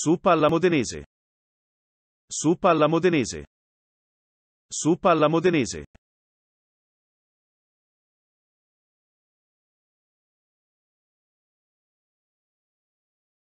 Supa alla modenese. Supa alla modenese. Supa alla modenese.